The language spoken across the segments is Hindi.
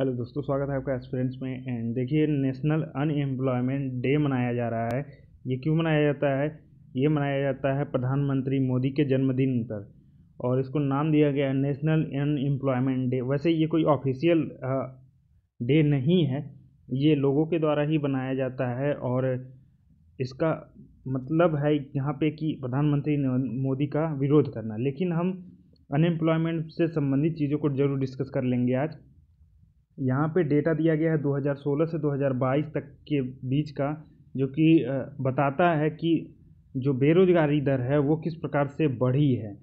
हेलो दोस्तों स्वागत है आपका एक्सपीरियंस में एंड देखिए नेशनल अनएम्प्लॉयमेंट डे मनाया जा रहा है ये क्यों मनाया जाता है ये मनाया जाता है प्रधानमंत्री मोदी के जन्मदिन पर और इसको नाम दिया गया है नेशनल अनएम्प्लॉयमेंट डे वैसे ये कोई ऑफिशियल डे नहीं है ये लोगों के द्वारा ही बनाया जाता है और इसका मतलब है यहाँ पे कि प्रधानमंत्री मोदी का विरोध करना लेकिन हम अनएम्प्लॉयमेंट से संबंधित चीज़ों को जरूर डिस्कस कर लेंगे आज यहाँ पे डेटा दिया गया है 2016 से 2022 तक के बीच का जो कि बताता है कि जो बेरोजगारी दर है वो किस प्रकार से बढ़ी है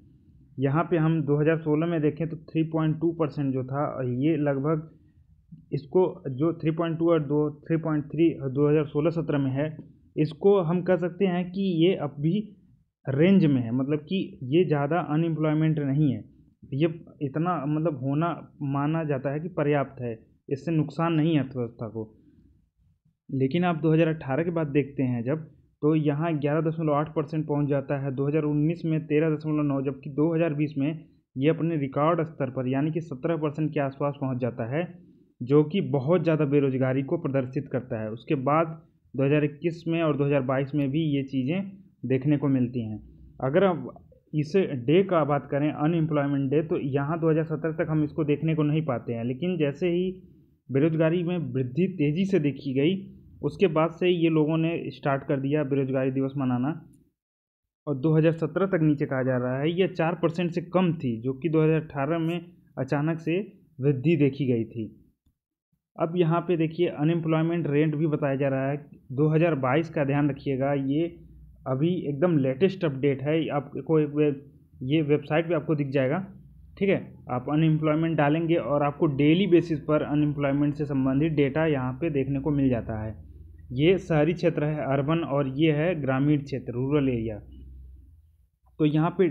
यहाँ पे हम 2016 में देखें तो 3.2 परसेंट जो था ये लगभग इसको जो 3.2 और दो थ्री पॉइंट थ्री दो हज़ार सोलह सत्रह में है इसको हम कह सकते हैं कि ये अब भी रेंज में है मतलब कि ये ज़्यादा अनएम्प्लॉयमेंट नहीं है ये इतना मतलब होना माना जाता है कि पर्याप्त है इससे नुकसान नहीं है अर्थव्यवस्था को लेकिन आप 2018 के बाद देखते हैं जब तो यहाँ ग्यारह दशमलव आठ परसेंट पहुँच जाता है 2019 में तेरह दशमलव नौ जबकि 2020 में ये अपने रिकॉर्ड स्तर पर यानी कि सत्रह परसेंट के आसपास पहुँच जाता है जो कि बहुत ज़्यादा बेरोजगारी को प्रदर्शित करता है उसके बाद 2021 में और 2022 में भी ये चीज़ें देखने को मिलती हैं अगर इस डे का बात करें अनएम्प्लॉयमेंट डे तो यहाँ 2017 तक हम इसको देखने को नहीं पाते हैं लेकिन जैसे ही बेरोजगारी में वृद्धि तेज़ी से देखी गई उसके बाद से ये लोगों ने स्टार्ट कर दिया बेरोजगारी दिवस मनाना और 2017 तक नीचे कहा जा रहा है यह चार परसेंट से कम थी जो कि 2018 में अचानक से वृद्धि देखी गई थी अब यहाँ पे देखिए अनएम्प्लॉयमेंट रेट भी बताया जा रहा है 2022 का ध्यान रखिएगा ये अभी एकदम लेटेस्ट अपडेट है आपको एक वेब ये वेबसाइट पे आपको दिख जाएगा ठीक है आप अनएम्प्लॉयमेंट डालेंगे और आपको डेली बेसिस पर अनएम्प्लॉयमेंट से संबंधित डेटा यहाँ पे देखने को मिल जाता है ये शहरी क्षेत्र है अर्बन और ये है ग्रामीण क्षेत्र रूरल एरिया तो यहाँ पे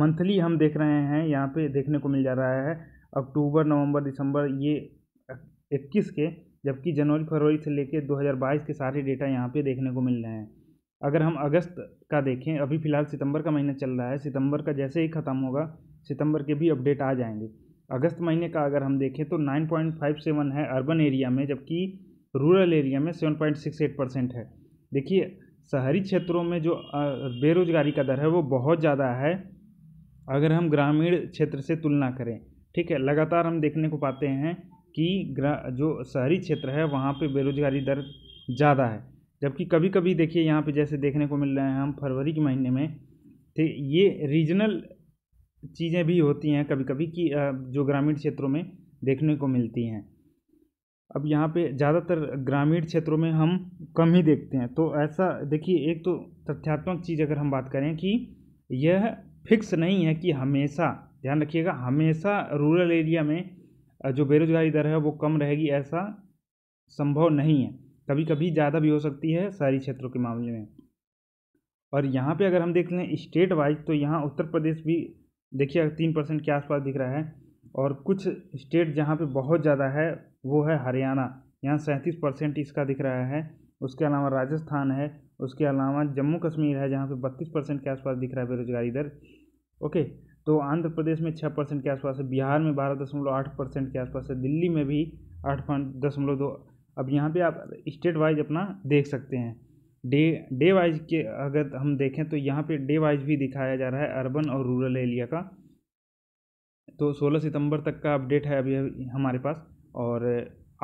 मंथली हम देख रहे हैं यहाँ पे देखने को मिल जा रहा है अक्टूबर नवंबर दिसंबर ये इक्कीस के जबकि जनवरी फरवरी से लेकर दो के सारे डेटा यहाँ पर देखने को मिल रहे हैं अगर हम अगस्त का देखें अभी फ़िलहाल सितंबर का महीना चल रहा है सितंबर का जैसे ही ख़त्म होगा सितंबर के भी अपडेट आ जाएंगे अगस्त महीने का अगर हम देखें तो 9.57 है अर्बन एरिया में जबकि रूरल एरिया में 7.68 परसेंट है देखिए शहरी क्षेत्रों में जो बेरोजगारी का दर है वो बहुत ज़्यादा है अगर हम ग्रामीण क्षेत्र से तुलना करें ठीक है लगातार हम देखने को पाते हैं कि जो शहरी क्षेत्र है वहाँ पर बेरोजगारी दर ज़्यादा है जबकि कभी कभी देखिए यहाँ पे जैसे देखने को मिल रहे हैं हम फरवरी के महीने में ठीक तो ये रीजनल चीज़ें भी होती हैं कभी कभी कि जो ग्रामीण क्षेत्रों में देखने को मिलती हैं अब यहाँ पे ज़्यादातर ग्रामीण क्षेत्रों में हम कम ही देखते हैं तो ऐसा देखिए एक तो तथ्यात्मक चीज़ अगर हम बात करें कि यह फिक्स नहीं है कि हमेशा ध्यान रखिएगा हमेशा रूरल एरिया में जो बेरोजगारी दर है वो कम रहेगी ऐसा संभव नहीं है कभी कभी ज़्यादा भी हो सकती है शहरी क्षेत्रों के मामले में और यहाँ पे अगर हम देख लें स्टेट वाइज तो यहाँ उत्तर प्रदेश भी देखिए तीन परसेंट के आसपास दिख रहा है और कुछ स्टेट जहाँ पे बहुत ज़्यादा है वो है हरियाणा यहाँ सैंतीस परसेंट इसका दिख रहा है उसके अलावा राजस्थान है उसके अलावा जम्मू कश्मीर है जहाँ पर बत्तीस परसेंट के आसपास दिख रहा है बेरोजगारी दर ओके तो आंध्र प्रदेश में छः परसेंट के आसपास है बिहार में बारह दशमलव आठ परसेंट के आसपास है दिल्ली में भी आठ दशमलव दो अब यहाँ पे आप स्टेट वाइज अपना देख सकते हैं डे डे वाइज के अगर हम देखें तो यहाँ पे डे वाइज भी दिखाया जा रहा है अर्बन और रूरल एरिया का तो 16 सितंबर तक का अपडेट है अभी हमारे पास और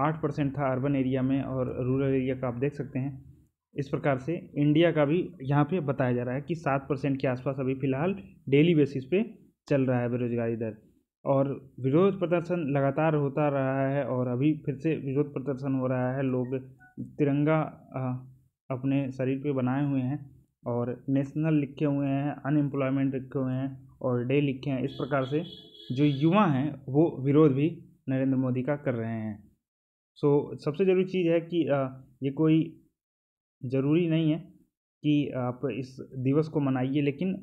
आठ परसेंट था अर्बन एरिया में और रूरल एरिया का आप देख सकते हैं इस प्रकार से इंडिया का भी यहाँ पे बताया जा रहा है कि सात परसेंट के आसपास अभी फ़िलहाल डेली बेसिस पे चल रहा है बेरोजगारी दर और विरोध प्रदर्शन लगातार होता रहा है और अभी फिर से विरोध प्रदर्शन हो रहा है लोग तिरंगा अपने शरीर पे बनाए हुए हैं और नेशनल लिखे हुए हैं अनएम्प्लॉयमेंट लिखे हुए हैं और डे लिखे हैं इस प्रकार से जो युवा हैं वो विरोध भी नरेंद्र मोदी का कर रहे हैं सो so, सबसे ज़रूरी चीज़ है कि ये कोई ज़रूरी नहीं है कि आप इस दिवस को मनाइए लेकिन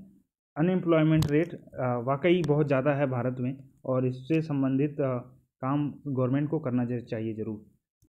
अनएम्प्लॉयमेंट रेट वाकई बहुत ज़्यादा है भारत में और इससे संबंधित काम गवर्नमेंट को करना चाहिए ज़रूर